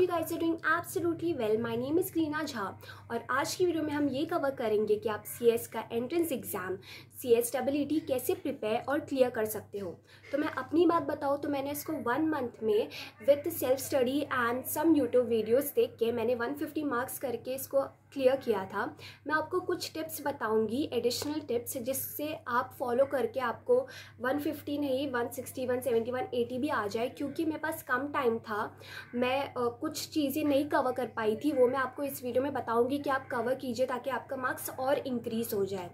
hope you guys are doing absolutely well my name is Kreena Jha और आज की video में हम ये कवर करेंगे कि आप सीएस का entrance exam C S double कैसे प्रिपेयर और क्लियर कर सकते हो तो मैं अपनी बात बताऊँ तो मैंने इसको वन मंथ में with self study and some YouTube videos देख के मैंने वन फिफ्टी मार्क्स करके इसको क्लियर किया था मैं आपको कुछ टिप्स बताऊंगी एडिशनल टिप्स जिससे आप फॉलो करके आपको 150 नहीं 160, वन 180 भी आ जाए क्योंकि मेरे पास कम टाइम था मैं आ, कुछ चीज़ें नहीं कवर कर पाई थी वो मैं आपको इस वीडियो में बताऊंगी कि आप कवर कीजिए ताकि आपका मार्क्स और इंक्रीज़ हो जाए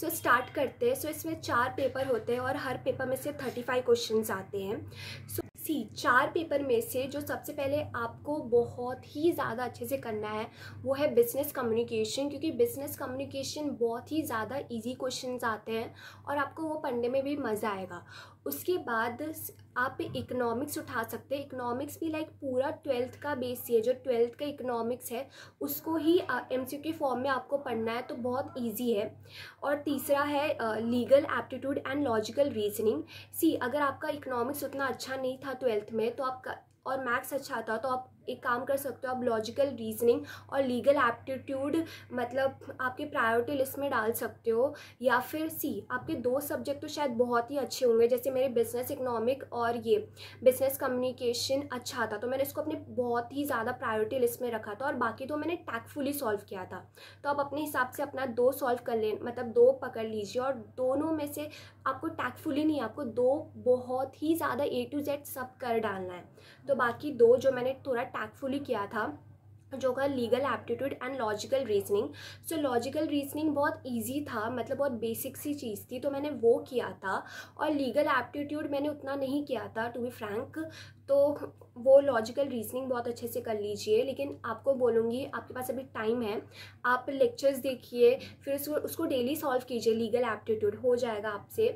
सो so, स्टार्ट करते हैं सो इसमें चार पेपर होते हैं और हर पेपर में से थर्टी फाइव क्वेश्चन आते हैं सो सी चार पेपर में से जो सबसे पहले आपको बहुत ही ज़्यादा अच्छे से करना है वो है बिज़नेस कम्युनिकेशन क्योंकि बिज़नेस कम्युनिकेशन बहुत ही ज़्यादा इजी क्वेश्चन आते हैं और आपको वो पढ़ने में भी मज़ा आएगा उसके बाद आप इकोनॉमिक्स उठा सकते हैं इकोनॉमिक्स भी लाइक पूरा ट्वेल्थ का बेस ही है जो ट्वेल्थ का इकोनॉमिक्स है उसको ही एम सी के फॉर्म में आपको पढ़ना है तो बहुत ईजी है और तीसरा है legal aptitude and logical reasoning सी अगर आपका इकोनॉमिक्स उतना अच्छा नहीं था ट्वेल्थ में तो आपका और मैथ्स अच्छा था तो आप एक काम कर सकते हो आप लॉजिकल रीजनिंग और लीगल एप्टीट्यूड मतलब आपके प्रायोरिटी लिस्ट में डाल सकते हो या फिर सी आपके दो सब्जेक्ट तो शायद बहुत ही अच्छे होंगे जैसे मेरे बिजनेस इकोनॉमिक और ये बिजनेस कम्युनिकेशन अच्छा था तो मैंने इसको अपने बहुत ही ज़्यादा प्रायोरिटी लिस्ट में रखा था और बाकी तो मैंने टैक्टफुली सॉल्व किया था तो आप अपने हिसाब से अपना दो सॉल्व कर ले मतलब दो पकड़ लीजिए और दोनों में से आपको टैक्टफुली नहीं आपको दो बहुत ही ज़्यादा ए टू जेड सब कर डालना है तो बाकी दो जो मैंने थोड़ा टैक्टफुली किया था जो का legal aptitude and logical reasoning so logical reasoning बहुत इजी था मतलब बहुत बेसिक सी चीज़ थी तो मैंने वो किया था और लीगल एप्टीट्यूड मैंने उतना नहीं किया था टू बी फ्रैंक तो वो लॉजिकल रीजनिंग बहुत अच्छे से कर लीजिए लेकिन आपको बोलूँगी आपके पास अभी टाइम है आप लेक्चर्स देखिए फिर उसको उसको डेली सॉल्व कीजिए लीगल एप्टीट्यूड हो जाएगा आपसे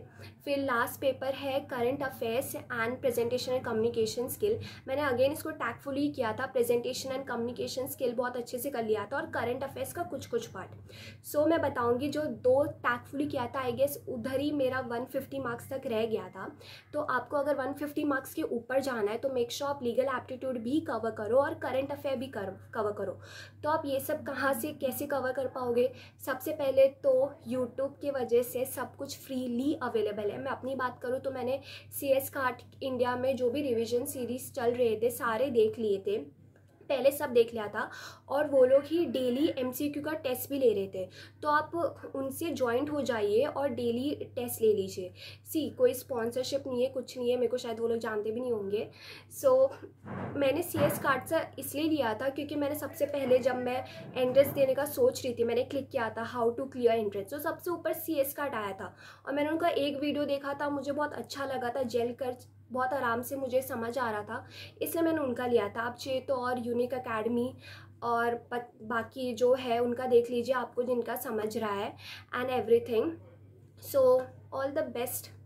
फिर लास्ट पेपर है current affairs and presentation and communication skill मैंने अगेन इसको टैक्टफुली किया था प्रेजेंटेशन एंड कम्युनिकेशन स्किल बहुत अच्छे से कर लिया था और करंट अफेयर्स का कुछ कुछ पार्ट सो so, मैं बताऊँगी जो दो टैक्टफुली किया था आई गेस उधर ही मेरा वन मार्क्स तक रह गया था तो आपको अगर वन मार्क्स के ऊपर जाना है तो तो मेक श्योर आप लीगल एप्टीट्यूड भी कवर करो और करंट अफेयर भी कर कवर करो तो आप ये सब कहाँ से कैसे कवर कर पाओगे सबसे पहले तो यूट्यूब की वजह से सब कुछ फ्रीली अवेलेबल है मैं अपनी बात करूँ तो मैंने सी एस कार्ट इंडिया में जो भी रिविजन सीरीज़ चल रहे थे सारे देख लिए थे पहले सब देख लिया था और वो लोग ही डेली एमसीक्यू का टेस्ट भी ले रहे थे तो आप उनसे ज्वाइंट हो जाइए और डेली टेस्ट ले लीजिए सी कोई स्पॉन्सरशिप नहीं है कुछ नहीं है मेरे को शायद वो लोग जानते भी नहीं होंगे सो so, मैंने सी एस कार्ड सा इसलिए लिया था क्योंकि मैंने सबसे पहले जब मैं एंट्रेंस देने का सोच रही थी मैंने क्लिक किया था हाउ टू क्लियर एंट्रेंस तो सबसे ऊपर सी एस कार्ड आया था और मैंने उनका एक वीडियो देखा था मुझे बहुत अच्छा लगा था जेल कर बहुत आराम से मुझे समझ आ रहा था इसलिए मैंने उनका लिया था आप चेत तो और यूनिक अकेडमी और बाकी जो है उनका देख लीजिए आपको जिनका समझ रहा है and everything so all the best